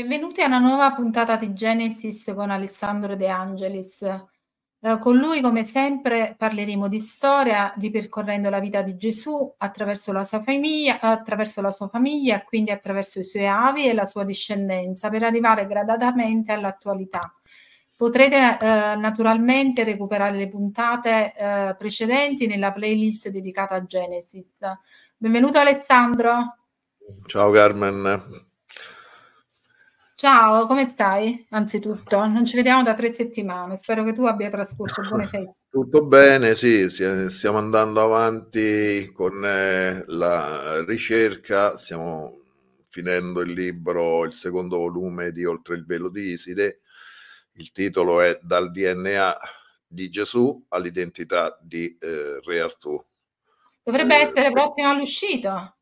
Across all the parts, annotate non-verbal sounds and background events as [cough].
Benvenuti a una nuova puntata di Genesis con Alessandro De Angelis. Eh, con lui, come sempre, parleremo di storia, ripercorrendo la vita di Gesù attraverso la sua famiglia, attraverso la sua famiglia, quindi attraverso i suoi avi e la sua discendenza, per arrivare gradatamente all'attualità. Potrete eh, naturalmente recuperare le puntate eh, precedenti nella playlist dedicata a Genesis. Benvenuto Alessandro. Ciao Carmen. Ciao, come stai? Anzitutto, non ci vediamo da tre settimane. Spero che tu abbia trascorso buone [laughs] feste. Tutto bene, sì, stiamo andando avanti con eh, la ricerca, stiamo finendo il libro, il secondo volume di Oltre il velo di Iside. Il titolo è Dal DNA di Gesù all'identità di eh, Re Artù. Dovrebbe eh, essere prossimo all'uscita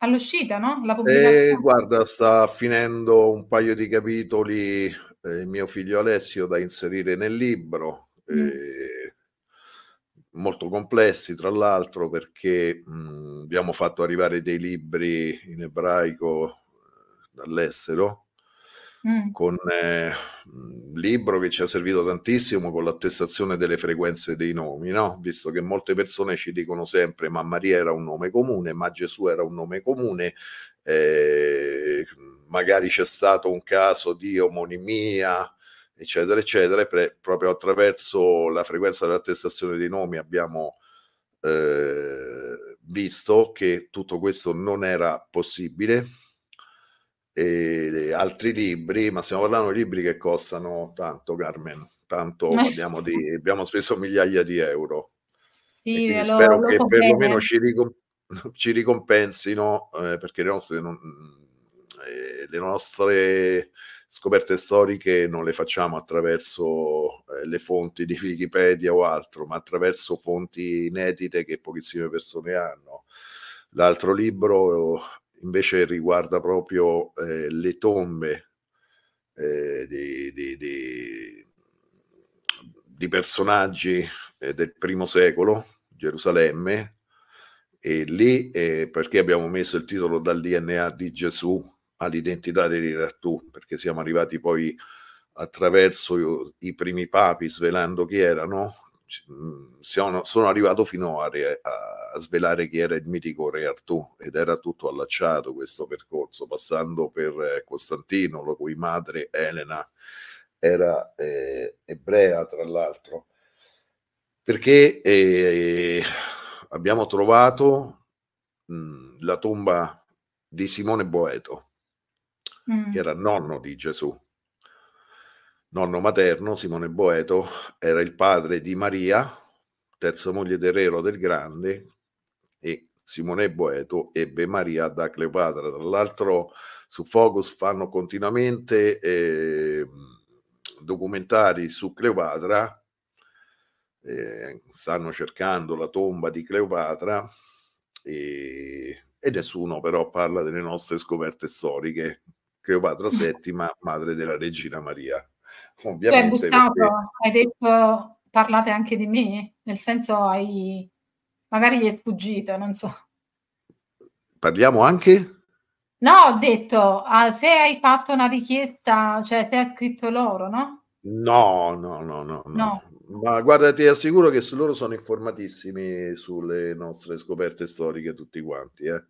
all'uscita, no? La eh, pubblicazione. Eh, guarda, sta finendo un paio di capitoli eh, mio figlio Alessio da inserire nel libro. Mm. Eh, molto complessi tra l'altro perché mh, mm, abbiamo fatto arrivare dei libri in ebraico eh, dall'estero mm. con eh, un libro che ci ha servito tantissimo con l'attestazione delle frequenze dei nomi, no? visto che molte persone ci dicono sempre ma Maria era un nome comune, ma Gesù era un nome comune. Eh, magari c'è stato un caso di omonimia, eccetera, eccetera, pre- proprio attraverso la frequenza dell'attestazione dei nomi abbiamo eh, visto che tutto questo non era possibile e altri libri, ma stiamo parlando di libri che costano tanto, Carmen, tanto parliamo eh. di, abbiamo speso migliaia di euro. Sì, lo, spero lo che so perlomeno ci, ricom- ci ricompensino, eh, perché le nostre, non, eh, le nostre, scoperte storiche non le facciamo attraverso eh, le fonti di Wikipedia o altro, ma attraverso fonti inedite che pochissime persone hanno. L'altro libro invece riguarda proprio eh, le tombe eh, di, di, di, di, personaggi eh, del primo secolo, Gerusalemme, e lì eh, perché abbiamo messo il titolo dal DNA di Gesù all'identità di Rattu, perché siamo arrivati poi attraverso i, primi papi svelando chi erano, mm, sono, sono arrivato fino a, a a svelare chi era il mitico Re Artù ed era tutto allacciato questo percorso, passando per eh, Costantino, la cui madre Elena era eh, ebrea tra l'altro, perché eh, abbiamo trovato mh, la tomba di Simone Boeto, mm. che era nonno di Gesù nonno materno, Simone Boeto, era il padre di Maria, terza moglie del Rero del Grande, e Simone Boeto ebbe Maria da Cleopatra. Tra l'altro su Focus fanno continuamente eh, documentari su Cleopatra, eh, stanno cercando la tomba di Cleopatra e, e nessuno però parla delle nostre scoperte storiche. Cleopatra VII, [laughs] madre della regina Maria. Cioè, Ovviamente cioè, Gustavo, perché... hai detto parlate anche di me, nel senso hai Magari gli è sfuggito, non so. Parliamo anche? No, ho detto, ah, se hai fatto una richiesta, cioè se hai scritto loro, no? No, no, no, no. no. Ma guarda, ti assicuro che loro sono informatissimi sulle nostre scoperte storiche tutti quanti, eh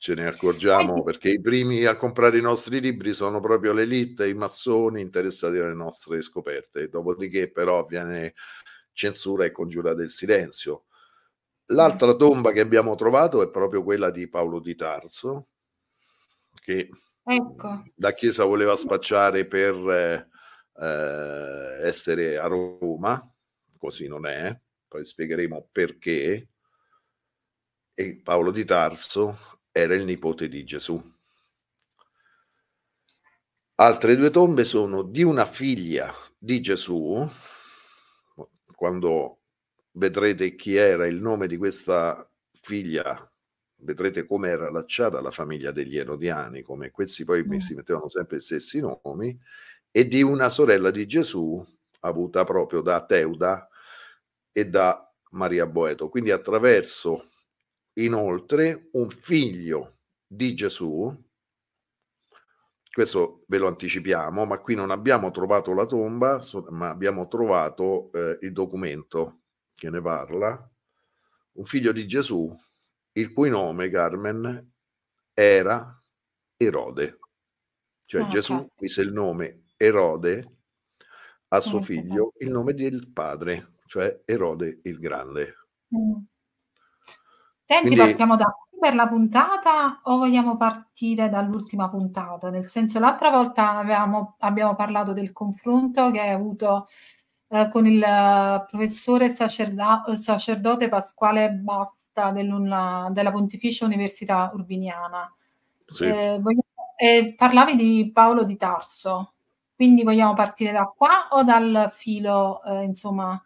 ce ne accorgiamo perché i primi a comprare i nostri libri sono proprio l'elite, i massoni interessati alle nostre scoperte. Dopodiché, però, viene censura e congiura del silenzio. Mm. L'altra tomba che abbiamo trovato è proprio quella di Paolo di Tarso, che ecco. Mm, la Chiesa voleva spacciare per eh, eh, essere a Roma, così non è, poi spiegheremo perché. E Paolo di Tarso era il nipote di Gesù. Altre due tombe sono di una figlia di Gesù, quando vedrete chi era il nome di questa figlia, vedrete come era allacciata la famiglia degli Erodiani, come questi poi mm. si mettevano sempre gli stessi nomi, e di una sorella di Gesù avuta proprio da Teuda e da Maria Boeto. Quindi attraverso inoltre un figlio di Gesù questo ve lo anticipiamo, ma qui non abbiamo trovato la tomba, ma abbiamo trovato eh, il documento che ne parla, un figlio di Gesù, il cui nome, Carmen, era Erode. Cioè no, ah, Gesù no. mise il nome Erode a suo figlio il nome del padre, cioè Erode il Grande. Mm. Senti, Quindi, partiamo da per la puntata o vogliamo partire dall'ultima puntata? Nel senso, l'altra volta avevamo, abbiamo parlato del confronto che hai avuto eh, con il eh, professore sacerda- sacerdote Pasquale Basta della Pontificia Università Urbiniana. Sì. Eh, vogliamo, eh, parlavi di Paolo di Tarso, quindi vogliamo partire da qua o dal filo, eh, insomma?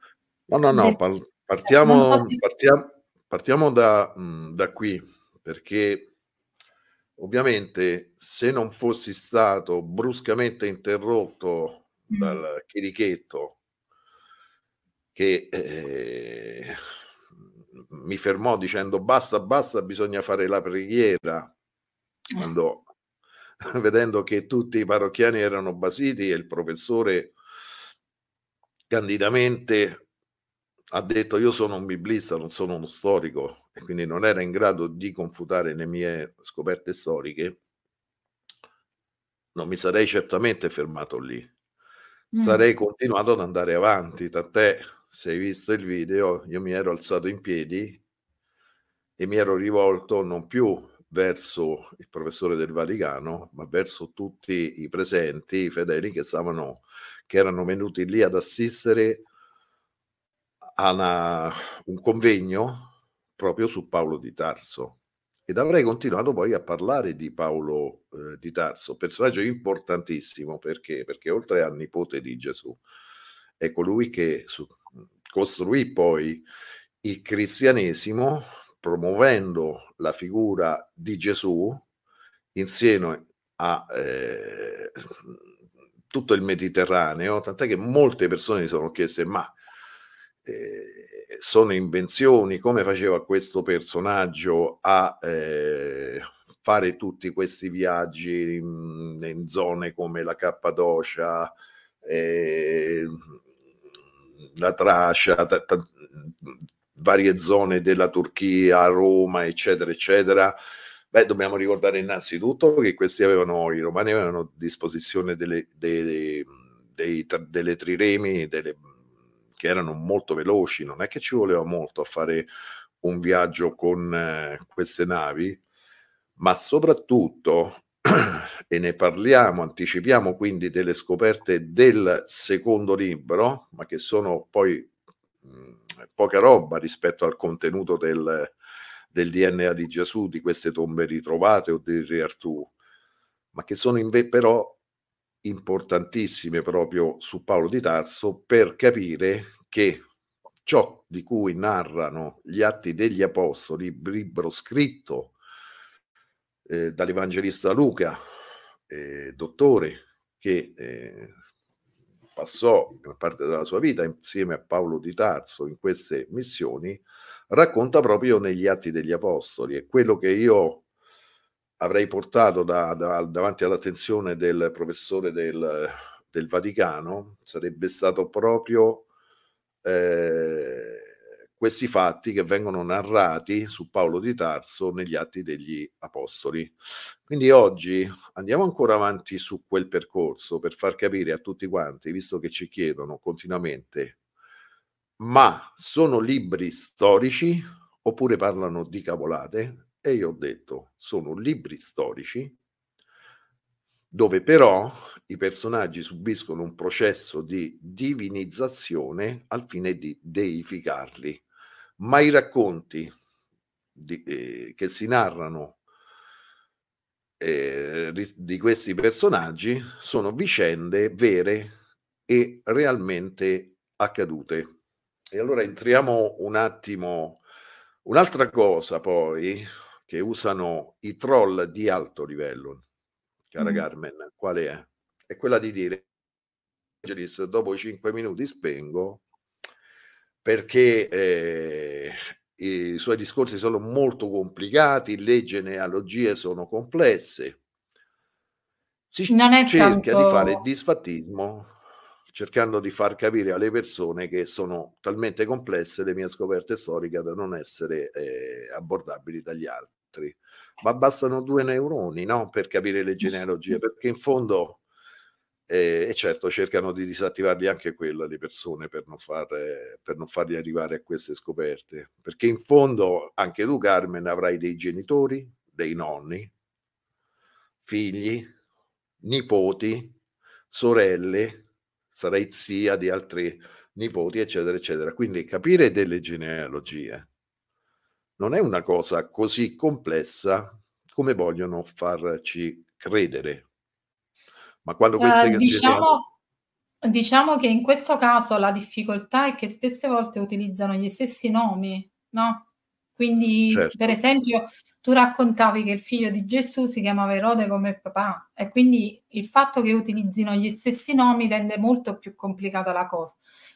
No, no, no, del... partiamo, so se... partiamo, partiamo da, mm, da qui perché ovviamente se non fossi stato bruscamente interrotto mm. dal chirichetto che eh, mi fermò dicendo basta, basta, bisogna fare la preghiera, mm. quando, vedendo che tutti i parrocchiani erano basiti e il professore candidamente ha detto io sono un biblista, non sono uno storico e quindi non era in grado di confutare le mie scoperte storiche, non mi sarei certamente fermato lì. Mm. Sarei continuato ad andare avanti, tant'è se hai visto il video, io mi ero alzato in piedi e mi ero rivolto non più verso il professore del Vaticano, ma verso tutti i presenti, i fedeli che stavano, che erano venuti lì ad assistere a una, un convegno proprio su Paolo di Tarso ed avrei continuato poi a parlare di Paolo eh, di Tarso, personaggio importantissimo perché? perché oltre al nipote di Gesù è colui ecco, che su, costruì poi il cristianesimo promuovendo la figura di Gesù insieme a eh, tutto il Mediterraneo, tant'è che molte persone si sono chieste ma eh, sono invenzioni, come faceva questo personaggio a eh, fare tutti questi viaggi in, in zone come la Cappadocia, eh, la Tracia, ta, ta, varie zone della Turchia, Roma, eccetera, eccetera. Beh, dobbiamo ricordare innanzitutto che questi avevano, i romani avevano a disposizione delle, delle, dei, delle triremi, delle, che erano molto veloci, non è che ci voleva molto a fare un viaggio con eh, queste navi, ma soprattutto, [clears throat] e ne parliamo, anticipiamo quindi delle scoperte del secondo libro, ma che sono poi mh, mm, poca roba rispetto al contenuto del, del DNA di Gesù, di queste tombe ritrovate o di Re Artù, ma che sono inve- però importantissime proprio su Paolo di Tarso per capire che ciò di cui narrano gli atti degli apostoli, libro scritto eh, dall'Evangelista Luca, eh, dottore, che eh, passò gran parte della sua vita insieme a Paolo di Tarso in queste missioni, racconta proprio negli Atti degli Apostoli e quello che io avrei portato da, da, davanti all'attenzione del professore del, del Vaticano sarebbe stato proprio eh, questi fatti che vengono narrati su Paolo di Tarso negli Atti degli Apostoli. Quindi oggi andiamo ancora avanti su quel percorso per far capire a tutti quanti, visto che ci chiedono continuamente, ma sono libri storici oppure parlano di cavolate? e io ho detto sono libri storici dove però i personaggi subiscono un processo di divinizzazione al fine di deificarli, ma i racconti di, eh, che si narrano eh, di questi personaggi sono vicende vere e realmente accadute. E allora entriamo un attimo Un'altra cosa poi, che usano i troll di alto livello, cara mm. Carmen, qual è? È quella di dire, dopo cinque minuti spengo, perché eh, i suoi discorsi sono molto complicati, le genealogie sono complesse. Si cerca tanto... di fare disfattismo cercando di far capire alle persone che sono talmente complesse le mie scoperte storiche da non essere eh, abbordabili dagli altri altri, ma bastano due neuroni no? per capire le genealogie, perché in fondo, eh, e certo, cercano di disattivarli anche quella le persone per non, fare, per non farli arrivare a queste scoperte, perché in fondo anche tu, Carmen, avrai dei genitori, dei nonni, figli, nipoti, sorelle, sarai zia di altri nipoti, eccetera, eccetera. Quindi capire delle genealogie non è una cosa così complessa come vogliono farci credere. Ma quando queste eh, diciamo, che... diciamo che in questo caso la difficoltà è che spesse volte utilizzano gli stessi nomi, no? Quindi, certo. per esempio, tu raccontavi che il figlio di Gesù si chiamava Erode come papà e quindi il fatto che utilizzino gli stessi nomi rende molto più complicata la cosa.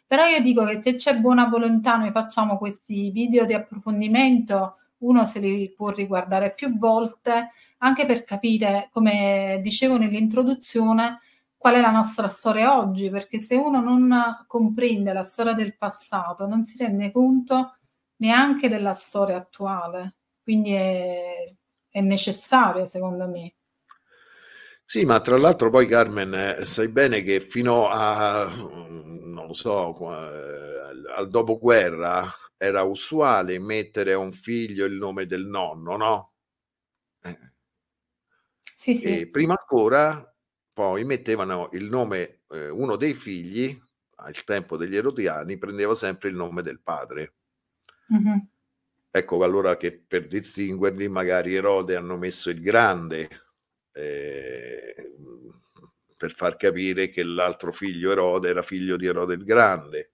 Però io dico che se c'è buona volontà noi facciamo questi video di approfondimento, uno se li può riguardare più volte, anche per capire, come dicevo nell'introduzione, qual è la nostra storia oggi, perché se uno non comprende la storia del passato non si rende conto neanche della storia attuale. Quindi è, è necessario, secondo me. Sì, ma tra l'altro poi Carmen, eh, sai bene che fino a non so, eh, al dopoguerra era usuale mettere a un figlio il nome del nonno, no? Eh. Sì, sì. prima ancora poi mettevano il nome, eh, uno dei figli, al tempo degli erodiani, prendeva sempre il nome del padre. Mm-hmm. Ecco allora che per distinguerli magari Erode hanno messo il grande, eh, per far capire che l'altro figlio Erode era figlio di Erode il Grande.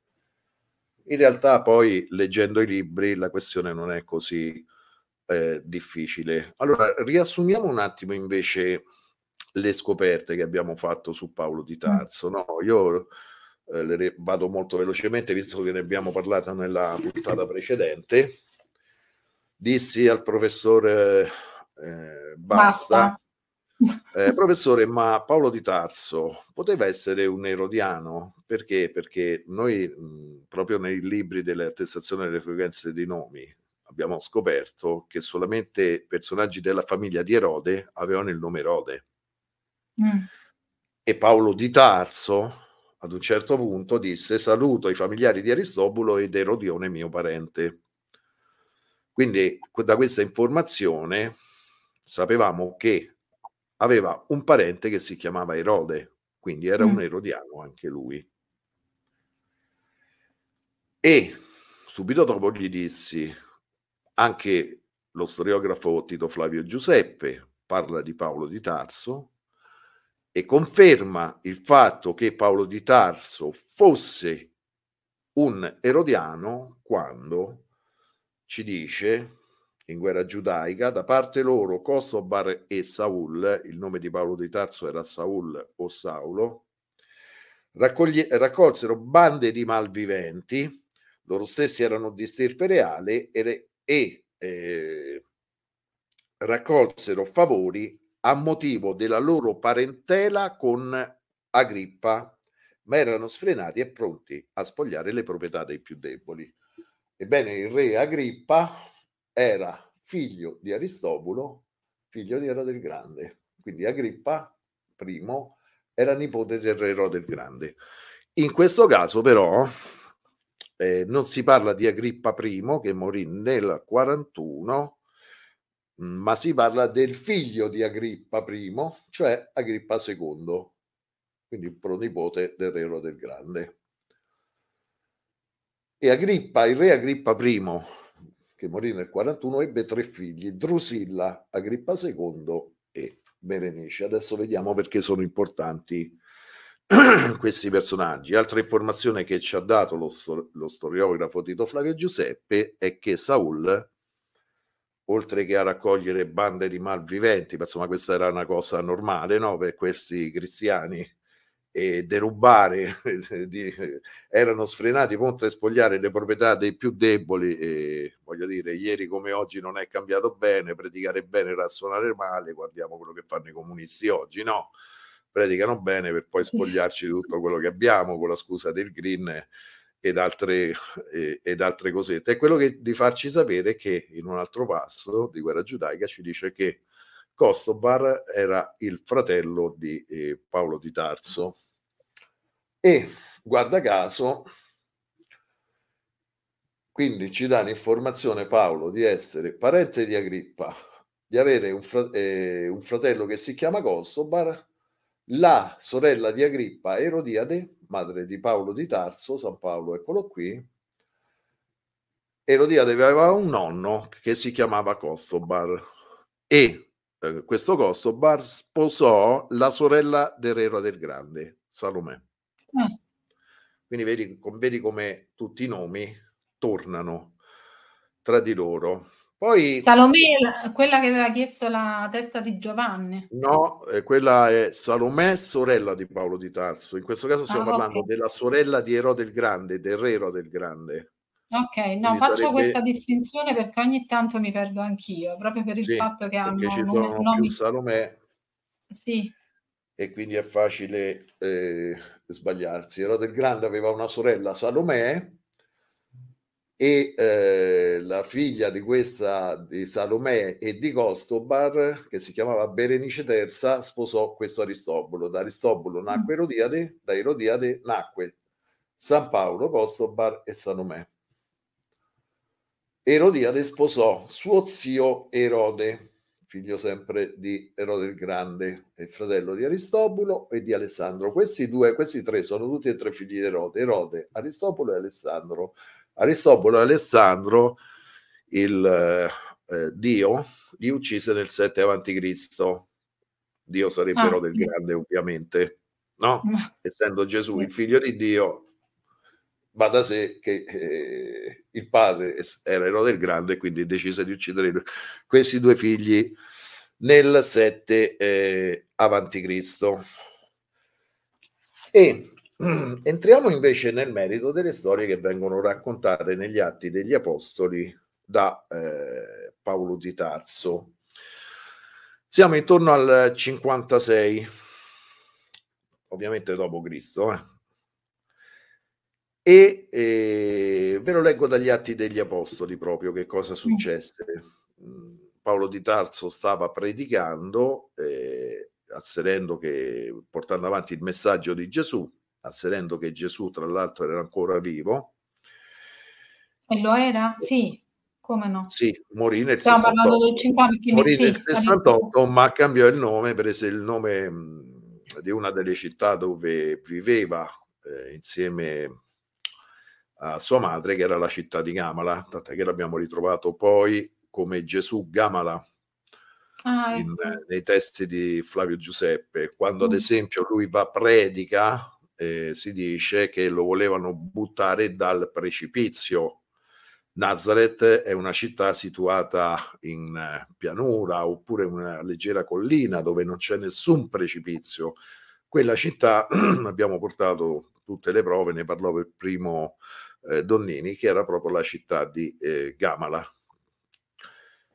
In realtà poi leggendo i libri la questione non è così eh, difficile. Allora, riassumiamo un attimo invece le scoperte che abbiamo fatto su Paolo di Tarso. No, io eh, le, vado molto velocemente, visto che ne abbiamo parlato nella puntata precedente. Dissi al professore eh, eh, basta, basta eh, professore, ma Paolo di Tarso poteva essere un erodiano? Perché? Perché noi, mh, mm, proprio nei libri delle attestazioni delle frequenze dei nomi, abbiamo scoperto che solamente personaggi della famiglia di Erode avevano il nome Erode. Mm. E Paolo di Tarso, ad un certo punto, disse: Saluto i familiari di Aristobulo ed Erodione, mio parente. Quindi, da questa informazione sapevamo che aveva un parente che si chiamava Erode, quindi era mm. un erodiano anche lui. E subito dopo gli dissi, anche lo storiografo Tito Flavio Giuseppe parla di Paolo di Tarso e conferma il fatto che Paolo di Tarso fosse un erodiano quando ci dice in guerra giudaica, da parte loro Costobar e Saul, il nome di Paolo di Tarso era Saul o Saulo, raccoglie, raccolsero bande di malviventi, loro stessi erano di stirpe reale e, e eh, raccolsero favori a motivo della loro parentela con Agrippa, ma erano sfrenati e pronti a spogliare le proprietà dei più deboli. Ebbene, il re Agrippa era figlio di Aristobulo, figlio di Erode il Grande. Quindi Agrippa I era nipote del re Erode il Grande. In questo caso però eh, non si parla di Agrippa I che morì nel 41, ma si parla del figlio di Agrippa I, cioè Agrippa II, quindi pronipote del re Erode il Grande. E Agrippa, il re Agrippa I, che morì nel 41, ebbe tre figli, Drusilla, Agrippa II e Berenice. Adesso vediamo perché sono importanti [clears throat] questi personaggi. Altra informazione che ci ha dato lo, lo storiografo Tito Flavio Giuseppe è che Saul, oltre che a raccogliere bande di malviventi, ma insomma questa era una cosa normale no? per questi cristiani e derubare, [laughs] di, erano sfrenati pronti a spogliare le proprietà dei più deboli. E, voglio dire, ieri come oggi non è cambiato bene, predicare bene e razionare male, guardiamo quello che fanno i comunisti oggi, no? Predicano bene per poi spogliarci di tutto quello che abbiamo con la scusa del green ed altre, eh, ed altre cosette. È quello che, di farci sapere che in un altro passo di guerra giudaica ci dice che Costobar era il fratello di eh, Paolo di Tarso, e guarda caso, quindi ci dà l'informazione Paolo di essere parente di Agrippa, di avere un, fra- eh, un fratello che si chiama Costobar, la sorella di Agrippa Erodiade, madre di Paolo di Tarso, San Paolo, eccolo qui. Erodiade aveva un nonno che si chiamava Costobar e eh, questo Costobar sposò la sorella del dell'era del Grande, Salomè. Ah. Quindi vedi, vedi come tutti i nomi tornano tra di loro. Poi, Salomè, quella che aveva chiesto la testa di Giovanni. No, eh, quella è Salomè, sorella di Paolo di Tarso. In questo caso stiamo ah, parlando okay. della sorella di Erode il Grande, del re Erode il Grande. Ok, no, Quindi faccio sarebbe... questa distinzione perché ogni tanto mi perdo anch'io, proprio per il sì, fatto che hanno... Ci sono nomi... più Salomè. Sì. E quindi è facile eh, sbagliarsi. Erode il Grande aveva una sorella, Salomè, e eh, la figlia di questa di Salomè e di Costobar, che si chiamava Berenice Terza, sposò questo Aristobolo. Da Aristobolo nacque mm. Erodiade, da Erodiade nacque San Paolo, Costobar e Salomè. Erodiade sposò suo zio Erode figlio sempre di Erode il Grande, il fratello di Aristobulo e di Alessandro. Questi due, questi tre sono tutti e tre figli di Erode, Erode, Aristobulo e Alessandro. Aristobulo e Alessandro, il eh, eh, Dio, li uccise nel 7 a.C. Dio sarebbe ah, Erode sì. il Grande, ovviamente, no? Essendo Gesù il figlio di Dio, va da sé che eh, il padre era Erode il Grande, quindi decise di uccidere questi due figli nel 7 eh, Cristo. E [clears throat] entriamo invece nel merito delle storie che vengono raccontate negli Atti degli Apostoli da eh, Paolo di Tarso. Siamo intorno al 56, ovviamente dopo Cristo, eh e eh, ve lo leggo dagli Atti degli Apostoli proprio che cosa mm. successe. Mm, Paolo di Tarso stava predicando, eh, asserendo che, portando avanti il messaggio di Gesù, asserendo che Gesù, tra l'altro, era ancora vivo. E lo era? Eh. Sì, come no? Sì, morì nel Stiamo 68, 50, morì sì, nel 68 ma cambiò il nome, prese il nome mh, mm, di una delle città dove viveva eh, insieme a sua madre, che era la città di Gamala, tanto che l'abbiamo ritrovato poi come Gesù Gamala ah, in, ecco. eh, nei testi di Flavio Giuseppe. Quando ad esempio lui va predica, eh, si dice che lo volevano buttare dal precipizio. Nazareth è una città situata in eh, pianura oppure una leggera collina dove non c'è nessun precipizio. Quella città [clears throat] abbiamo portato tutte le prove, ne parlò per primo eh, Donnini, che era proprio la città di eh, Gamala,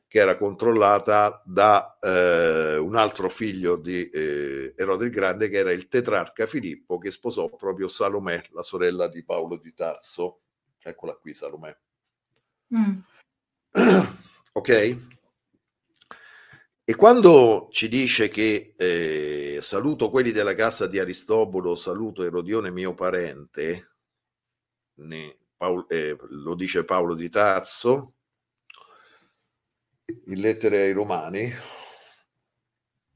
che era controllata da eh, un altro figlio di eh, Erode il Grande, che era il tetrarca Filippo, che sposò proprio Salomè, la sorella di Paolo di Tarso. Eccola qui, Salomè. Mm. [clears throat] ok? E quando ci dice che eh, saluto quelli della casa di Aristobulo, saluto Erodione mio parente, ne, Paolo, eh, lo dice Paolo di Tarso, in lettere ai Romani,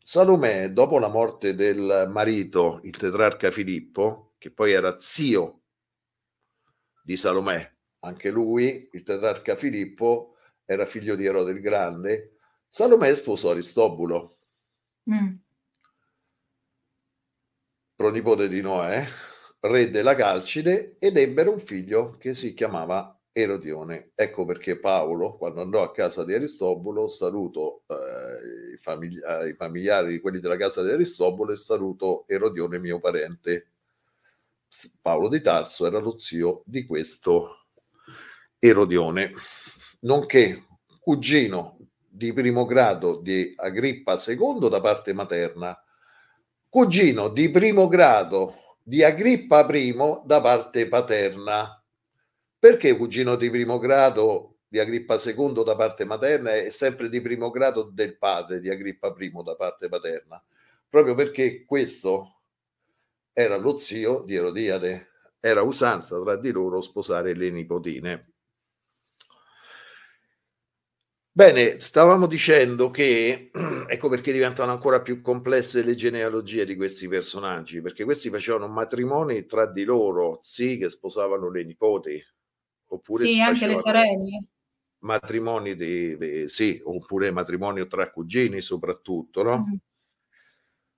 Salomè, dopo la morte del marito, il tetrarca Filippo, che poi era zio di Salomè, anche lui, il tetrarca Filippo, era figlio di Erode il Grande, Salomè sposò Aristobulo, mm. pronipote di Noè, re della Calcide, ed ebbero un figlio che si chiamava Erodione. Ecco perché Paolo, quando andò a casa di Aristobulo, saluto eh, i, famigli- i, familiari di quelli della casa di Aristobulo e saluto Erodione, mio parente. Paolo di Tarso era lo zio di questo Erodione, nonché cugino di primo grado di Agrippa II da parte materna, cugino di primo grado di Agrippa I da parte paterna. Perché cugino di primo grado di Agrippa II da parte materna e sempre di primo grado del padre di Agrippa I da parte paterna? Proprio perché questo era lo zio di Erodiade, era usanza tra di loro sposare le nipotine. Bene, stavamo dicendo che [clears throat] ecco perché diventano ancora più complesse le genealogie di questi personaggi, perché questi facevano matrimoni tra di loro, sì, che sposavano le nipoti, oppure sì, anche le sorelle. Matrimoni di, di, sì, oppure matrimonio tra cugini soprattutto, no? Mm-hmm.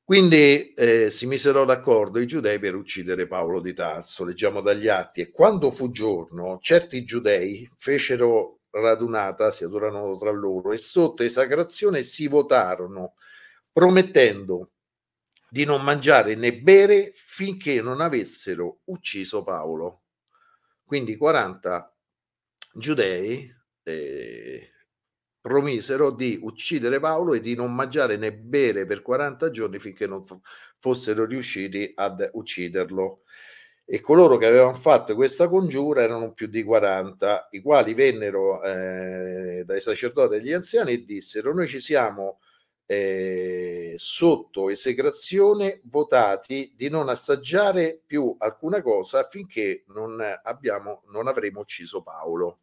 Quindi eh, si misero d'accordo i giudei per uccidere Paolo di Tarso, leggiamo dagli atti, e quando fu giorno certi giudei fecero radunata si adorano tra loro e sotto esacrazione si votarono, promettendo di non mangiare né bere finché non avessero ucciso Paolo. Quindi 40 giudei eh, promisero di uccidere Paolo e di non mangiare né bere per 40 giorni finché non f- fossero riusciti ad ucciderlo e coloro che avevano fatto questa congiura erano più di 40, i quali vennero eh, dai sacerdoti e gli anziani e dissero noi ci siamo eh, sotto esecrazione votati di non assaggiare più alcuna cosa affinché non, abbiamo, non avremo ucciso Paolo.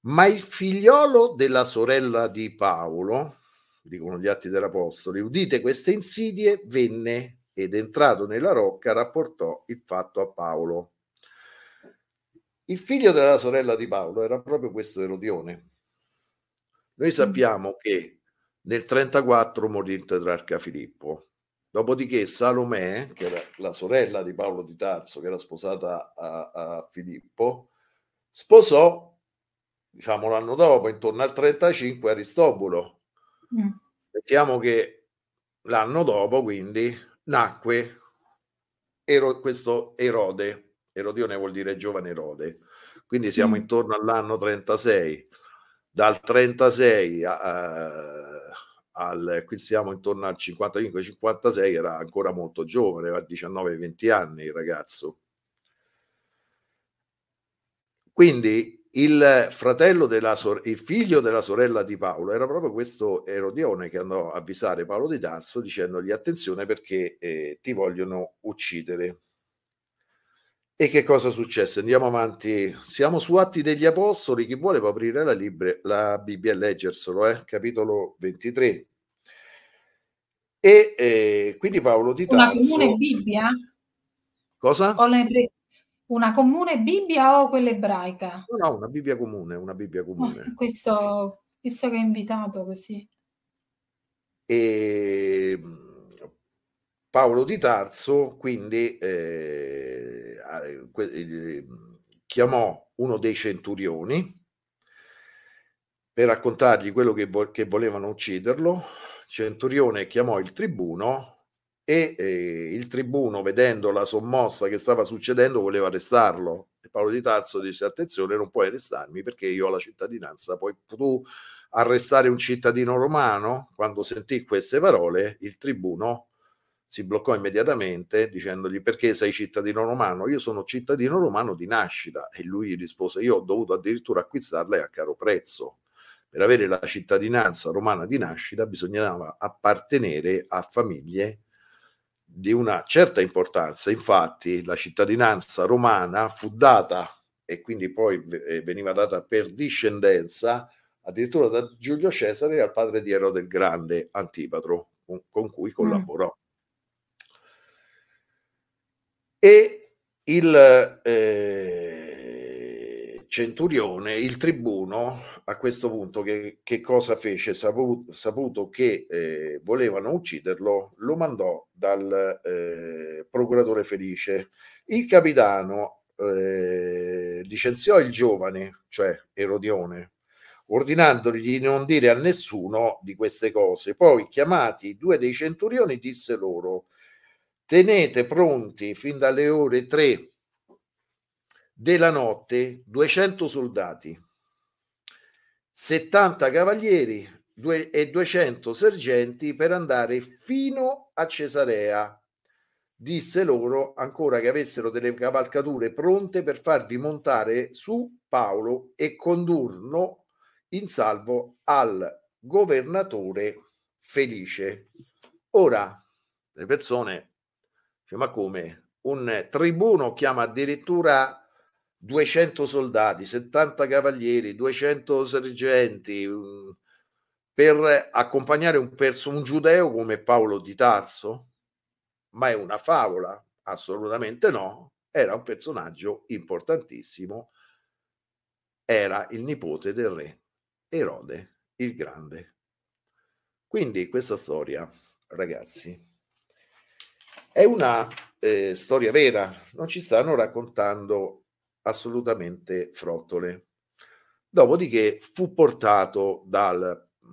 Ma il figliolo della sorella di Paolo, dicono gli atti dell'Apostolo, udite queste insidie, venne ed entrato nella rocca rapportò il fatto a Paolo. Il figlio della sorella di Paolo era proprio questo Erodione. Noi mm. sappiamo che nel 34 morì il tetrarca Filippo, dopodiché Salomè, che era la sorella di Paolo di Tarso, che era sposata a, a Filippo, sposò, diciamo l'anno dopo, intorno al 35, Aristobulo. Mm. Mettiamo che l'anno dopo, quindi, nacque Ero, questo Erode, Erodione vuol dire giovane Erode, quindi siamo mm. intorno all'anno 36, dal 36 a, a, al, qui siamo intorno al 55-56, era ancora molto giovane, aveva 19-20 anni il ragazzo. Quindi il fratello della sor- il figlio della sorella di Paolo era proprio questo Erodione che andò a avvisare Paolo di Tarso dicendogli attenzione perché eh, ti vogliono uccidere. E che cosa successe? Andiamo avanti. Siamo su Atti degli Apostoli. Chi vuole può aprire la, libre, la Bibbia e leggerselo, eh? capitolo 23. E eh, quindi Paolo di Tarso... Una comune Bibbia? Cosa? O l'ebre... Una comune Bibbia o quella ebraica? No, una Bibbia comune, una Bibbia ah, comune. Oh, questo, visto che è invitato così. E ehm, Paolo di Tarso quindi eh, chiamò uno dei centurioni per raccontargli quello che, vo- che volevano ucciderlo. Centurione chiamò il tribuno e eh, il tribuno, vedendo la sommossa che stava succedendo, voleva arrestarlo. E Paolo di Tarso disse: Attenzione, non puoi arrestarmi perché io ho la cittadinanza. Puoi tu arrestare un cittadino romano? Quando sentì queste parole, il tribuno si bloccò immediatamente dicendogli perché sei cittadino romano? Io sono cittadino romano di nascita e lui rispose io ho dovuto addirittura acquistarla a caro prezzo per avere la cittadinanza romana di nascita bisognava appartenere a famiglie di una certa importanza. Infatti la cittadinanza romana fu data e quindi poi eh, veniva data per discendenza addirittura da Giulio Cesare al padre di Erode il Grande, Antipatro, con, con cui mm. collaborò. Mm. E il, eh, Centurione, il tribuno a questo punto che, che cosa fece? Saputo, saputo che eh, volevano ucciderlo, lo mandò dal eh, procuratore felice. Il capitano eh, licenziò il giovane, cioè Erodione, ordinandogli di non dire a nessuno di queste cose. Poi, chiamati due dei centurioni, disse loro: Tenete pronti fin dalle ore 3 della notte 200 soldati, 70 cavalieri e 200 sergenti per andare fino a Cesarea. Disse loro ancora che avessero delle cavalcature pronte per farvi montare su Paolo e condurlo in salvo al governatore felice. Ora, le persone, cioè, ma come? Un tribuno chiama addirittura 200 soldati, 70 cavalieri, 200 sergenti mm, per accompagnare un, perso, un giudeo come Paolo di Tarso? Ma è una favola? Assolutamente no, era un personaggio importantissimo, era il nipote del re Erode il Grande. Quindi questa storia, ragazzi, è una eh, storia vera, non ci stanno raccontando assolutamente frottole. Dopodiché fu portato dal mm,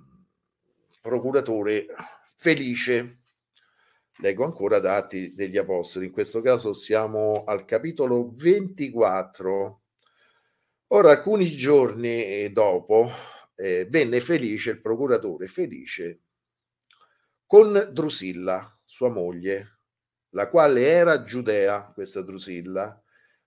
procuratore felice, leggo ancora dati degli apostoli, in questo caso siamo al capitolo 24. Ora, alcuni giorni eh, dopo, eh, venne felice il procuratore felice con Drusilla, sua moglie, la quale era giudea, questa Drusilla,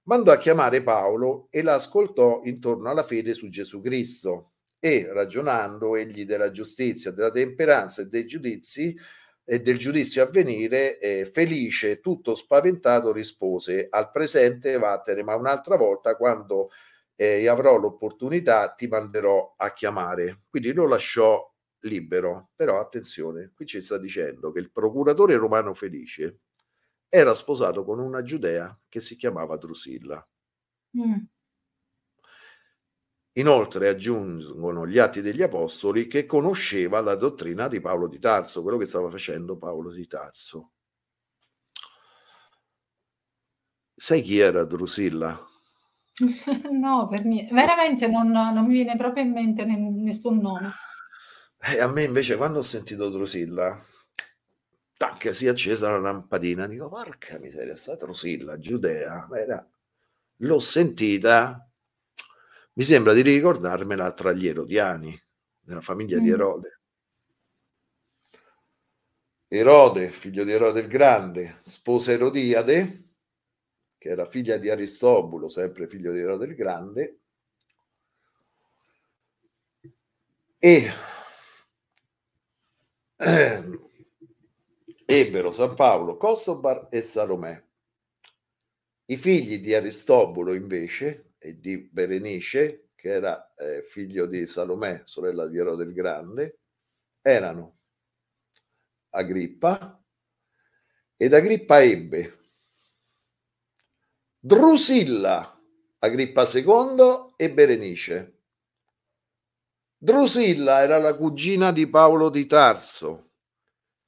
mandò a chiamare Paolo e l'ascoltò intorno alla fede su Gesù Cristo e ragionando egli della giustizia, della temperanza e dei giudizi e del giudizio a venire, eh, felice, tutto spaventato, rispose al presente vattene, ma un'altra volta quando eh, avrò l'opportunità ti manderò a chiamare. Quindi lo lasciò libero, però attenzione, qui ci sta dicendo che il procuratore romano felice era sposato con una giudea che si chiamava Drusilla. Mm. Inoltre aggiungono gli atti degli apostoli che conosceva la dottrina di Paolo di Tarso, quello che stava facendo Paolo di Tarso. Sai chi era Drusilla? [laughs] no, per niente. Veramente non, non, mi viene proprio in mente nessun nome. E eh, a me invece quando ho sentito Drusilla tac, si è accesa la lampadina. Dico, porca miseria, sta Trosilla, Giudea, era... l'ho sentita, mi sembra di ricordarmela tra gli Erodiani, nella famiglia mm. di Erode. Erode, figlio di Erode il Grande, sposa Erodiade, che era figlia di Aristobulo, sempre figlio di Erode il Grande, e [clears throat] ehm, ebbero San Paolo, Cosobar e Salomè. I figli di Aristobulo invece e di Berenice, che era eh, figlio di Salomè, sorella di Erode il Grande, erano Agrippa ed Agrippa ebbe Drusilla, Agrippa II e Berenice. Drusilla era la cugina di Paolo di Tarso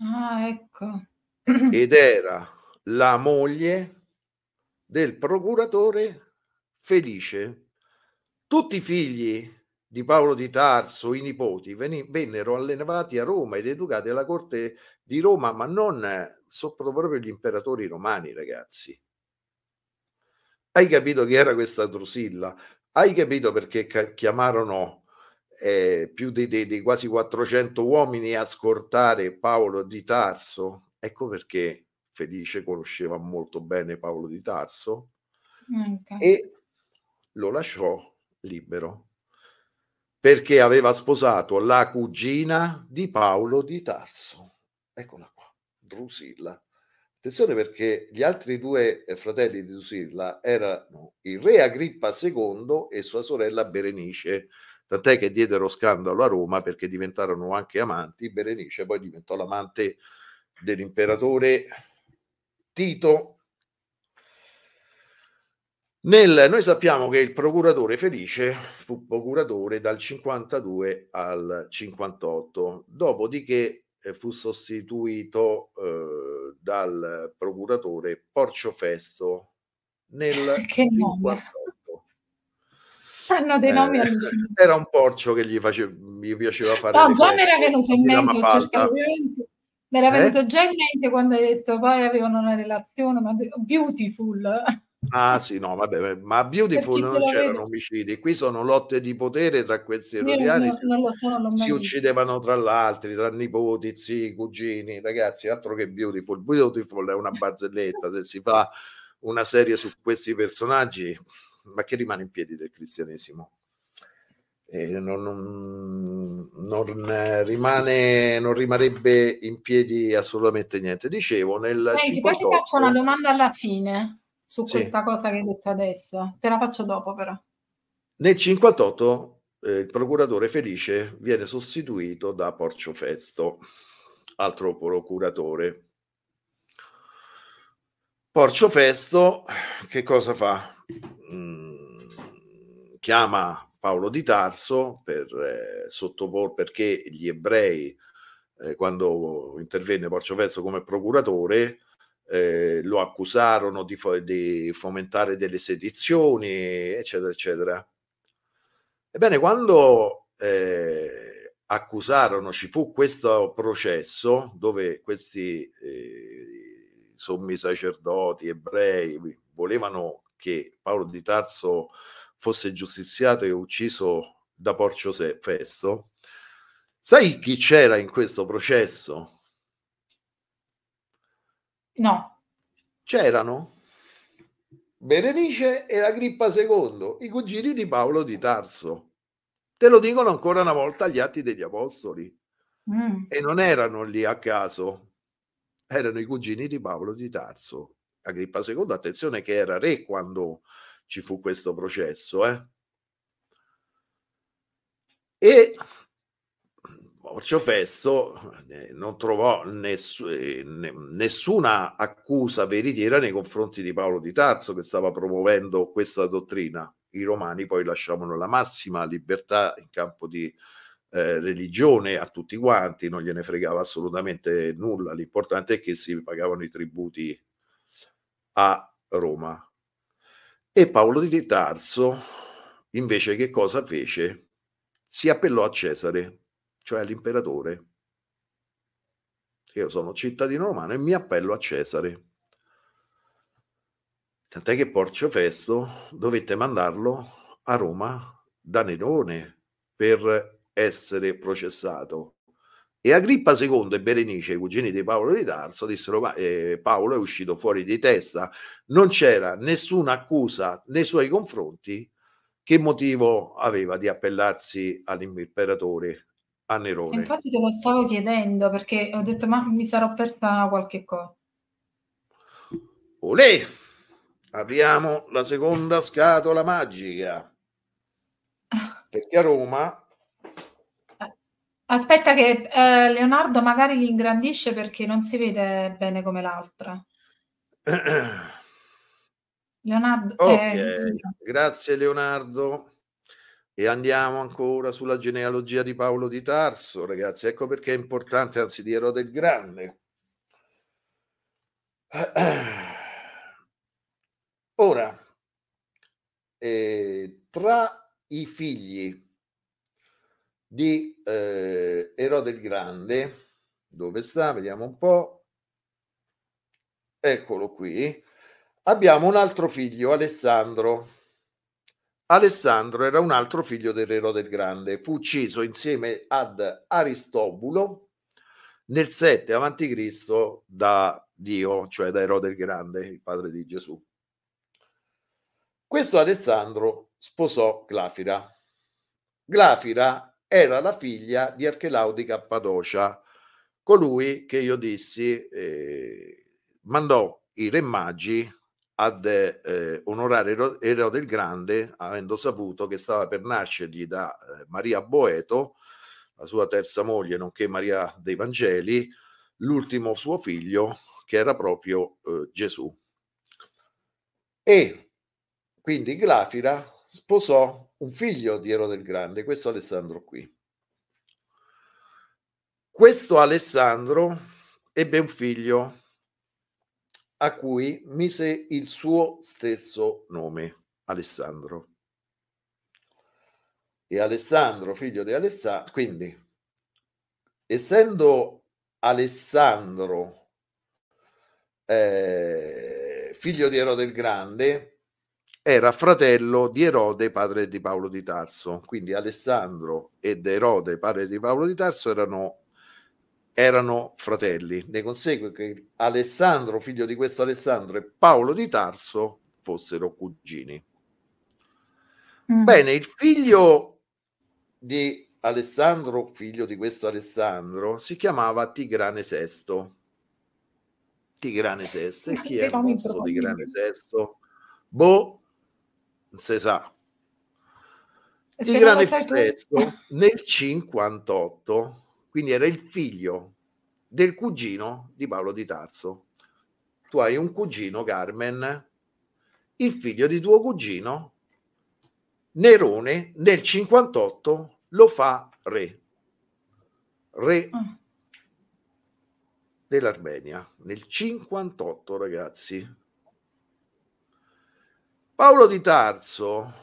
Ah, ecco. Ed era la moglie del procuratore Felice. Tutti i figli di Paolo di Tarso, i nipoti, ven- vennero allevati a Roma ed educati alla corte di Roma, ma non sotto proprio gli imperatori romani, ragazzi. Hai capito chi era questa Drusilla? Hai capito perché ca- chiamarono eh, più di, di, di, quasi 400 uomini a scortare Paolo di Tarso. Ecco perché Felice conosceva molto bene Paolo di Tarso Manca. e lo lasciò libero perché aveva sposato la cugina di Paolo di Tarso. Eccola qua, Drusilla. Attenzione perché gli altri due eh, fratelli di Drusilla erano il re Agrippa II e sua sorella Berenice, tant'è che diedero scandalo a Roma perché diventarono anche amanti, Berenice poi diventò l'amante dell'imperatore Tito. Nel, noi sappiamo che il procuratore Felice fu procuratore dal 52 al 58, dopodiché eh, fu sostituito eh, dal procuratore Porcio Festo nel [laughs] che 54. Hanno dei nomi eh, Era un porcio che gli face... mi piaceva fare. No, già mi era venuto in mente, mi era eh? venuto già in mente quando hai detto poi avevano una relazione, ma beautiful. Ah sì, no, vabbè, ma beautiful non c'erano vede? omicidi, qui sono lotte di potere tra questi erodiani, so, si uccidevano tra l'altro tra nipoti, zii, cugini, ragazzi, altro che beautiful. Beautiful è una barzelletta, se si fa una serie su questi personaggi ma che rimane in piedi del cristianesimo. Non, non, non, rimane, non rimarrebbe in piedi assolutamente niente. Dicevo, nel Senti, 58... poi ti faccio una domanda alla fine su sì. questa cosa che hai detto adesso, te la faccio dopo però. Nel 58 eh, il procuratore Felice viene sostituito da Porcio Festo, altro procuratore. Porcio Festo che cosa fa? chiama Paolo di Tarso per eh, sottoporre perché gli ebrei, eh, quando intervenne Porcio Verso come procuratore, eh, lo accusarono di, fo- di, fomentare delle sedizioni, eccetera, eccetera. Ebbene, quando eh, accusarono, ci fu questo processo dove questi eh, sommi sacerdoti ebrei volevano che Paolo di Tarso fosse giustiziato e ucciso da Porcio Festo, sai chi c'era in questo processo? No. C'erano Berenice e Agrippa II, i cugini di Paolo di Tarso. Te lo dicono ancora una volta gli atti degli apostoli. Mm. E non erano lì a caso, erano i cugini di Paolo di Tarso. Agrippa II, attenzione che era re quando ci fu questo processo. Eh? E Porcio Festo eh, non trovò ness- eh, nessuna accusa veritiera nei confronti di Paolo di Tarso che stava promuovendo questa dottrina. I romani poi lasciavano la massima libertà in campo di eh, religione a tutti quanti, non gliene fregava assolutamente nulla. L'importante è che si pagavano i tributi a Roma. E Paolo di Tarso invece che cosa fece? Si appellò a Cesare, cioè all'imperatore. Io sono cittadino romano e mi appello a Cesare. Tant'è che Porcio Festo dovette mandarlo a Roma da Nerone per essere processato. E Agrippa II e Berenice, i cugini di Paolo di Tarso, dissero ma, eh, Paolo è uscito fuori di testa, non c'era nessuna accusa nei suoi confronti, che motivo aveva di appellarsi all'imperatore, a Nerone? Infatti te lo stavo chiedendo perché ho detto ma mi sarò persa qualche cosa. Olè! Apriamo la seconda scatola magica. [laughs] Perché a Roma Aspetta che eh, Leonardo magari li ingrandisce perché non si vede bene come l'altra. [clears throat] Leonardo. Eh, ok, eh, grazie Leonardo. E andiamo ancora sulla genealogia di Paolo di Tarso, ragazzi. Ecco perché è importante, anzi di Erode il Grande. [clears throat] Ora, eh, tra i figli di eh, Erode il Grande, dove sta? Vediamo un po'. Eccolo qui. Abbiamo un altro figlio, Alessandro. Alessandro era un altro figlio dell'Erode il Grande, fu ucciso insieme ad Aristobulo nel 7 a.C. da Dio, cioè da Erode il Grande, il padre di Gesù. Questo Alessandro sposò Glafira. Glafira era la figlia di Archelao di Cappadocia, colui che io dissi eh, mandò i re magi ad eh, onorare Erode il Grande, avendo saputo che stava per nascergli da eh, Maria Boeto, la sua terza moglie, nonché Maria dei Vangeli, l'ultimo suo figlio, che era proprio eh, Gesù. E quindi Glafira sposò un figlio di Ero del Grande, questo Alessandro qui. Questo Alessandro ebbe un figlio a cui mise il suo stesso nome, Alessandro. E Alessandro, figlio di Alessandro, quindi essendo Alessandro eh, figlio di Ero del Grande, era fratello di Erode, padre di Paolo di Tarso. Quindi Alessandro ed Erode, padre di Paolo di Tarso, erano, erano fratelli. Ne consegue che Alessandro, figlio di questo Alessandro, e Paolo di Tarso fossero cugini. Mm. Bene, il figlio di Alessandro, figlio di questo Alessandro, si chiamava Tigrane VI. Tigrane VI. E chi è il di Tigrane VI? Boh, si sa. Il grande Festesto nel 58, quindi era il figlio del cugino di Paolo di Tarso. Tu hai un cugino, Carmen, il figlio di tuo cugino, Nerone, nel 58 lo fa re, re ah. dell'Armenia, nel 58 ragazzi. Paolo di Tarso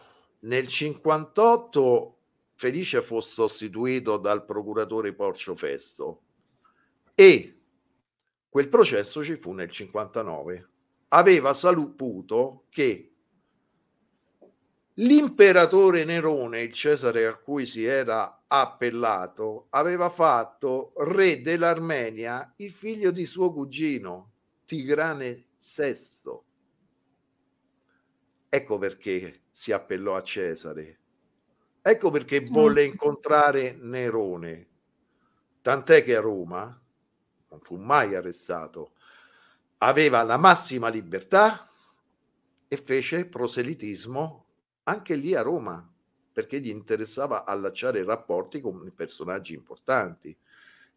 nel 58 Felice fu sostituito dal procuratore Porcio Festo e quel processo ci fu nel 59. Aveva saluputo che l'imperatore Nerone, il Cesare a cui si era appellato, aveva fatto re dell'Armenia il figlio di suo cugino Tigrane VI Ecco perché si appellò a Cesare. Ecco perché volle certo. incontrare Nerone. Tant'è che a Roma non fu mai arrestato. Aveva la massima libertà e fece proselitismo anche lì a Roma, perché gli interessava allacciare rapporti con personaggi importanti.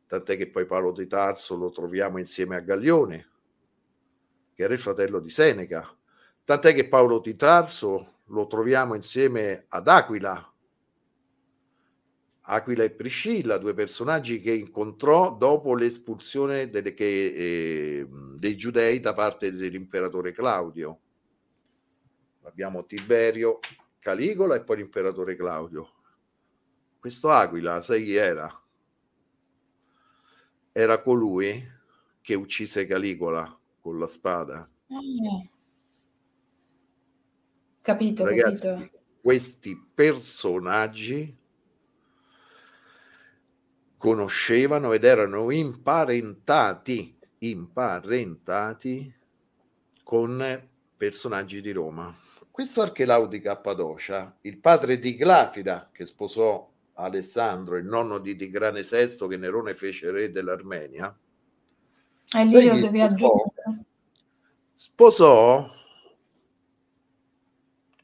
Tant'è che poi Paolo di Tarso lo troviamo insieme a Gaglione, che era il fratello di Seneca, Tant'è che Paolo Titarso lo troviamo insieme ad Aquila, Aquila e Priscilla, due personaggi che incontrò dopo l'espulsione delle, che, eh, dei giudei da parte dell'imperatore Claudio. Abbiamo Tiberio Caligola e poi l'imperatore Claudio. Questo Aquila, sai chi era? Era colui che uccise Caligola con la spada. Mm Capito, Ragazzi, capito. Questi personaggi conoscevano ed erano imparentati, imparentati con personaggi di Roma. Questo archelao di Cappadocia, il padre di Glafida che sposò Alessandro, il nonno di Tigrane VI che Nerone fece re dell'Armenia, e eh, lì lo devi aggiungere. Sposò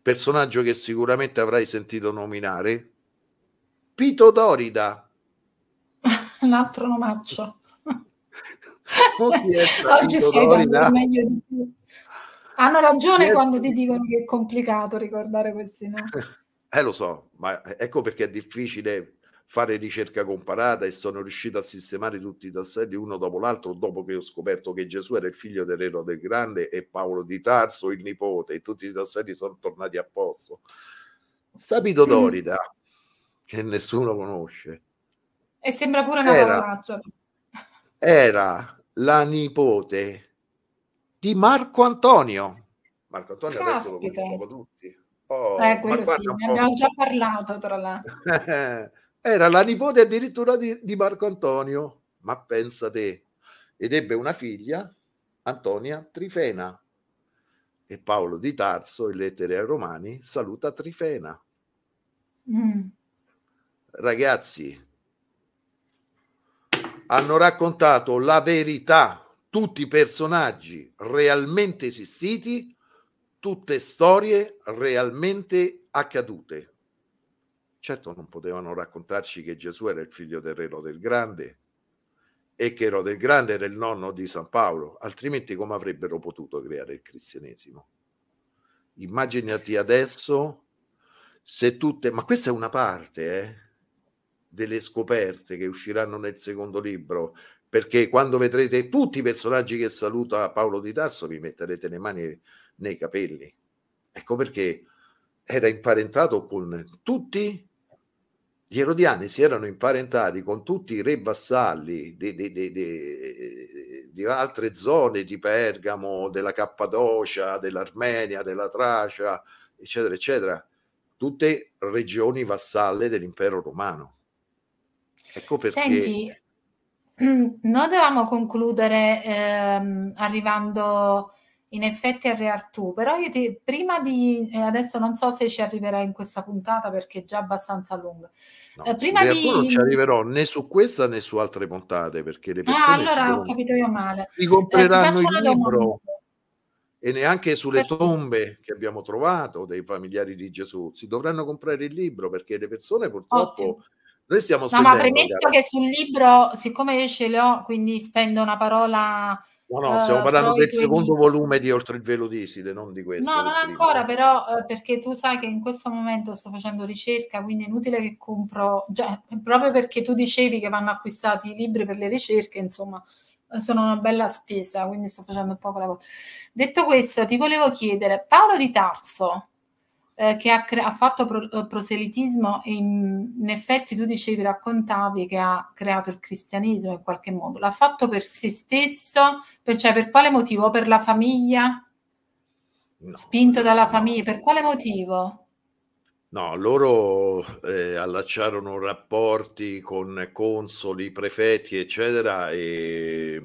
personaggio che sicuramente avrai sentito nominare, Pito Dorida. [laughs] Un altro nomaccio. [laughs] [laughs] Oggi spiegano meglio di più. Hanno ragione quando ti dicono che è complicato ricordare questi nomi. Eh lo so, ma ecco perché è difficile fare ricerca comparata e sono riuscito a sistemare tutti i tasselli uno dopo l'altro dopo che ho scoperto che Gesù era il figlio dell'Erode del Grande e Paolo di Tarso il nipote e tutti i tasselli sono tornati a posto. Stapito Dorida, mm. che nessuno conosce. E sembra pure una era, Era la nipote di Marco Antonio. Marco Antonio Caspita. adesso lo conosciamo tutti. Oh, eh, quello sì, ne abbiamo già parlato tra l'altro. [laughs] Era la nipote addirittura di, di Marco Antonio, ma pensa te, ed ebbe una figlia, Antonia Trifena. E Paolo di Tarso, in lettere ai Romani, saluta Trifena. Mm. Ragazzi, hanno raccontato la verità, tutti i personaggi realmente esistiti, tutte storie realmente accadute. Certo non potevano raccontarci che Gesù era il figlio del re Rode il Grande e che Rode del Grande era il nonno di San Paolo, altrimenti come avrebbero potuto creare il cristianesimo? Immaginati adesso se tutte, ma questa è una parte eh, delle scoperte che usciranno nel secondo libro, perché quando vedrete tutti i personaggi che saluta Paolo di Tarso vi metterete le mani nei capelli. Ecco perché era imparentato con tutti gli erodiani si erano imparentati con tutti i re vassalli di, di, di, di, altre zone di Pergamo, della Cappadocia, dell'Armenia, della Tracia, eccetera, eccetera, tutte regioni vassalle dell'impero romano. Ecco perché... Senti, [clears throat] noi dovevamo concludere ehm, arrivando in effetti è Real 2, però io ti, prima di, eh, adesso non so se ci arriverai in questa puntata perché è già abbastanza lunga. No, eh, prima di... non ci arriverò né su questa né su altre puntate perché le ah, persone... Ah, allora sono... ho capito io male. Si compreranno eh, il libro. e neanche sulle tombe che abbiamo trovato dei familiari di Gesù. Si dovranno comprare il libro perché le persone purtroppo... Okay. Noi stiamo No, ma premesso che sul libro, siccome io ce l'ho, quindi spendo una parola No, no, stiamo eh, parlando del secondo libri. volume di Oltre il Velo d'Iside, non di questo. No, non primo. ancora, però, eh, perché tu sai che in questo momento sto facendo ricerca, quindi è inutile che compro, cioè, proprio perché tu dicevi che vanno acquistati i libri per le ricerche, insomma, eh, sono una bella spesa, quindi sto facendo un po' Detto questo, ti volevo chiedere, Paolo di Tarso, eh, che ha, cre- ha fatto pro- eh, proselitismo e in, in, effetti tu dicevi, raccontavi che ha creato il cristianesimo in qualche modo. L'ha fatto per se stesso, per, cioè per quale motivo? Per la famiglia? No, Spinto dalla famiglia, per quale motivo? No, loro eh, allacciarono rapporti con consoli, prefetti, eccetera, e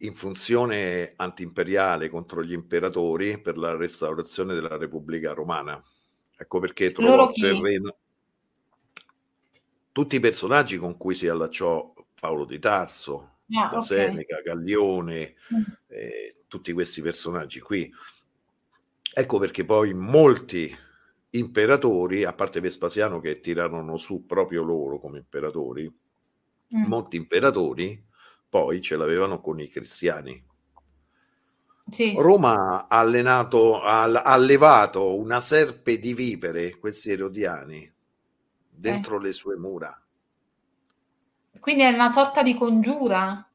in funzione antiimperiale contro gli imperatori per la restaurazione della Repubblica Romana. Ecco perché trovò terreno. Tutti i personaggi con cui si allacciò Paolo di Tarso, ah, da okay. Seneca, Gaglione, mm. eh, tutti questi personaggi qui. Ecco perché poi molti imperatori, a parte Vespasiano che tirarono su proprio loro come imperatori, mm. molti imperatori poi ce l'avevano con i cristiani. Sì. Roma ha, allenato, ha, allevato una serpe di vipere, questi erodiani, dentro eh. le sue mura. Quindi è una sorta di congiura,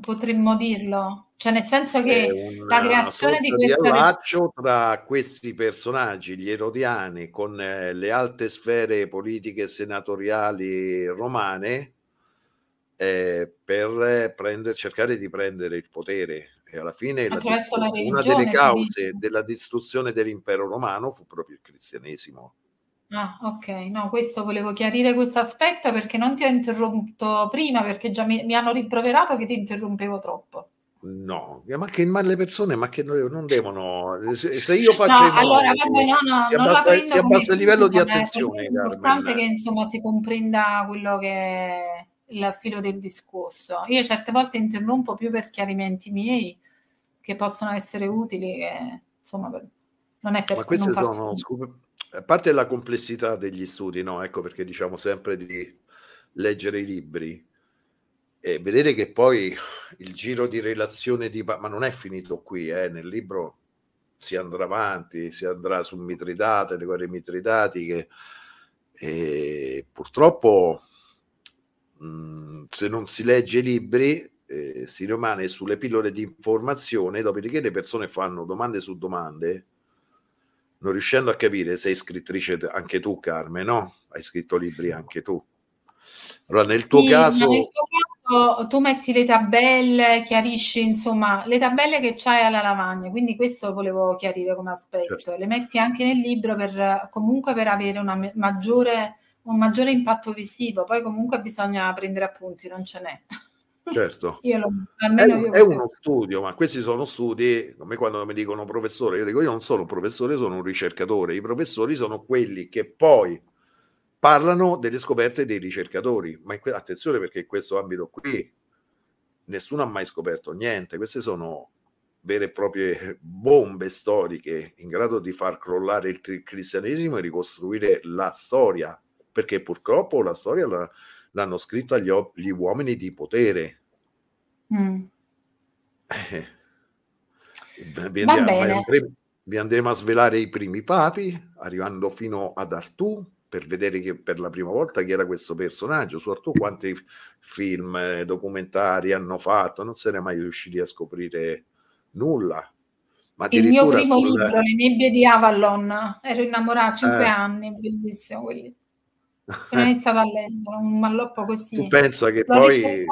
potremmo dirlo. Cioè, nel senso che la creazione di questo Il allaccio tra questi personaggi, gli erodiani, con eh, le alte sfere politiche senatoriali romane, eh, per eh, prendere, cercare di prendere il potere. E alla fine la la una delle cause della distruzione dell'impero romano fu proprio il cristianesimo. Ah, ok, no, questo volevo chiarire questo aspetto perché non ti ho interrotto prima perché già mi, mi hanno rimproverato che ti interrompevo troppo. No, ma che ma le persone ma che non devono se, se io faccio no, allora, vabbè, no, no, si, abbassa, si abbassa il livello di eh, attenzione. È importante Carmen. che insomma si comprenda quello che il filo del discorso. Io certe volte interrompo più per chiarimenti miei che possono essere utili, che, insomma, non è per Ma queste sono, scusa, a parte la complessità degli studi, no? Ecco perché diciamo sempre di leggere i libri e vedete che poi il giro di relazione di... ma non è finito qui, eh? nel libro si andrà avanti, si andrà su Mitridate, le guerre Mitridati che e eh, purtroppo Mhmm, se non si legge i libri eh, si rimane sulle pillole di informazione, dopodiché le persone fanno domande su domande, non riuscendo a capire, se sei scrittrice anche tu Carmen, no? Hai scritto libri anche tu. Allora nel tuo, sì, caso... nel tuo caso... tu metti le tabelle, chiarisci insomma le tabelle che c'hai alla lavagna, quindi questo volevo chiarire come aspetto, certo. le metti anche nel libro per comunque per avere una maggiore un maggiore impatto visivo, poi comunque bisogna prendere appunti, non ce n'è. Certo, [laughs] io lo, almeno è, io è uno studio, ma questi sono studi, come quando mi dicono professore, io dico io non sono un professore, sono un ricercatore, i professori sono quelli che poi parlano delle scoperte dei ricercatori, ma que- attenzione perché in questo ambito qui nessuno ha mai scoperto niente, queste sono vere e proprie bombe storiche in grado di far crollare il cristianesimo e ricostruire la storia perché purtroppo la storia la, l'hanno scritta gli, gli, uomini di potere. Mm. Eh. Vi, andiamo, primi, vi, andremo, a svelare i primi papi, arrivando fino ad Artù, per vedere che per la prima volta chi era questo personaggio. Su Artù quanti film, documentari hanno fatto, non se ne è mai riusciti a scoprire nulla. Ma Il mio primo sul... libro, Le nebbie di Avalon, ero innamorato a cinque eh. anni, bellissimo. Quindi. Appena eh. iniziato a leggere, un malloppo così. Tu pensa che L'ho poi...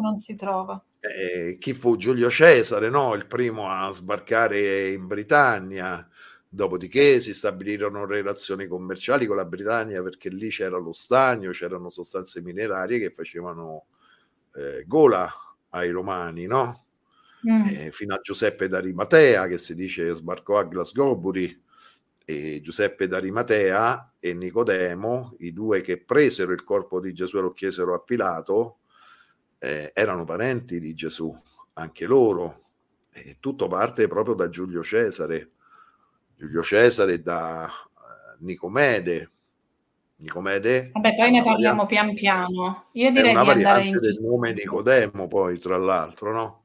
non si trova. Eh, chi fu Giulio Cesare, no? il primo a sbarcare in Britannia. Dopodiché si stabilirono relazioni commerciali con la Britannia perché lì c'era lo stagno, c'erano sostanze minerarie che facevano eh, gola ai romani, no? Mm. Eh, fino a Giuseppe d'Arimatea che si dice sbarcò a Glasgowbury eh, Giuseppe d'Arimatea e Nicodemo, i due che presero il corpo di Gesù e lo chiesero a Pilato, eh, erano parenti di Gesù, anche loro. E tutto parte proprio da Giulio Cesare, Giulio Cesare da eh, Nicomede. Nicomede Vabbè, poi ne parliamo pian piano. Io direi una di andare in del nome Nicodemo, poi tra l'altro, no?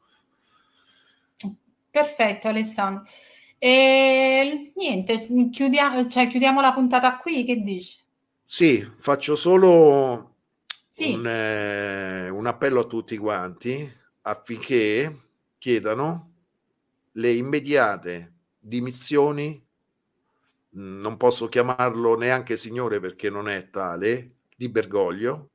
Perfetto, Alessandro. E niente, chiudiamo, cioè, chiudiamo la puntata qui, che dici? Sì, faccio solo sì. Un, eh, un appello a tutti quanti affinché chiedano le immediate dimissioni, mm, non posso chiamarlo neanche signore perché non è tale, di Bergoglio,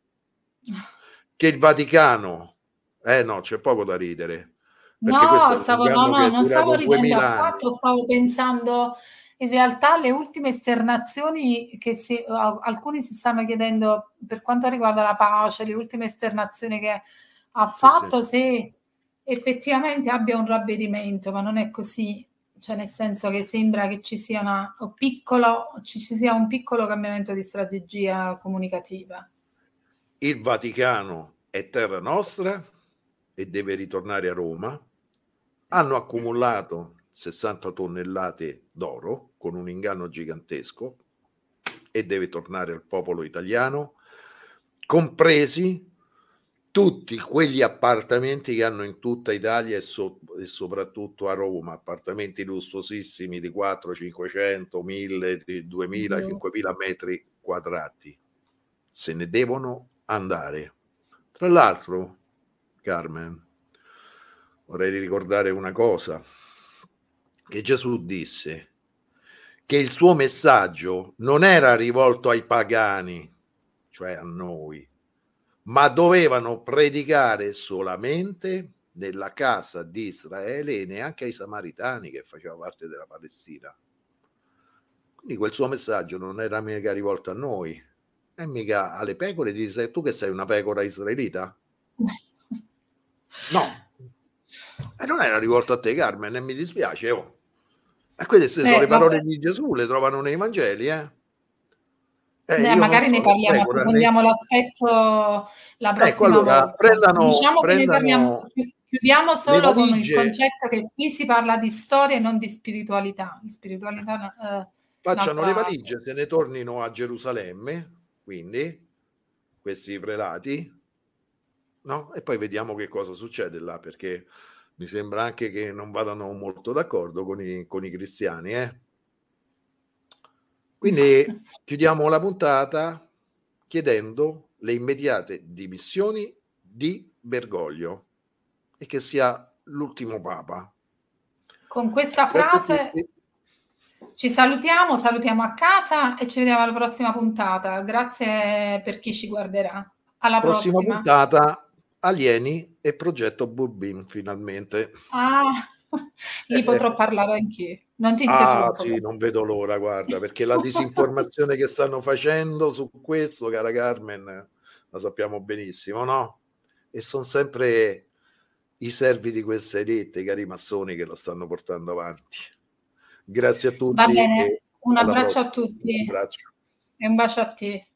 [laughs] che il Vaticano, eh no, c'è poco da ridere, No, stavo, no, no, non stavo ridendo affatto, stavo pensando in realtà le ultime esternazioni che si, alcuni si stanno chiedendo per quanto riguarda la pace, le ultime esternazioni che ha fatto, sì, sì. se effettivamente abbia un ravvedimento, ma non è così, cioè nel senso che sembra che ci sia, una, piccolo, ci, ci sia un piccolo cambiamento di strategia comunicativa. Il Vaticano è terra nostra e deve ritornare a Roma hanno accumulato 60 tonnellate d'oro con un inganno gigantesco e deve tornare al popolo italiano, compresi tutti quegli appartamenti che hanno in tutta Italia e, so- e soprattutto a Roma, appartamenti lussuosissimi di 4, 500, 1000, 2000, mm. 5000 metri quadrati. Se ne devono andare. Tra l'altro, Carmen, vorrei ricordare una cosa, che Gesù disse che il suo messaggio non era rivolto ai pagani, cioè a noi, ma dovevano predicare solamente nella casa di Israele e neanche ai samaritani che faceva parte della Palestina. Quindi quel suo messaggio non era mica rivolto a noi, e mica alle pecore, dice tu che sei una pecora israelita? [laughs] No, e eh, non era rivolto a te, Carmen, e eh, mi dispiace. Oh. E queste eh, sono le parole vabbè. di Gesù, le trovano nei Vangeli, eh? Eh, ne, magari ne parliamo, prego, approfondiamo eh. ne... l'aspetto la ecco, prossima ecco, allora, prendano, diciamo prendano, che noi parliamo, chiudiamo solo con il concetto che qui si parla di storia e non di spiritualità. spiritualità eh, facciano le valigie, se ne tornino a Gerusalemme, quindi questi prelati, no? E poi vediamo che cosa succede là, perché mi sembra anche che non vadano molto d'accordo con i, con i cristiani. Eh? Quindi [laughs] chiudiamo la puntata chiedendo le immediate dimissioni di Bergoglio e che sia l'ultimo Papa. Con questa frase ci salutiamo, salutiamo a casa e ci vediamo alla prossima puntata. Grazie per chi ci guarderà. Alla prossima, prossima puntata Alieni e Progetto Burbin finalmente. Ah, eh, lì eh, potrò parlare anch'io. Non ti interrompo. Ah, sì, non vedo l'ora, guarda, perché la disinformazione che stanno facendo su questo, cara Carmen, la sappiamo benissimo, no? E sono sempre i servi di queste elite, i cari massoni che la stanno portando avanti. Grazie a tutti. Va bene, un abbraccio a tutti. Un abbraccio. E un bacio a te.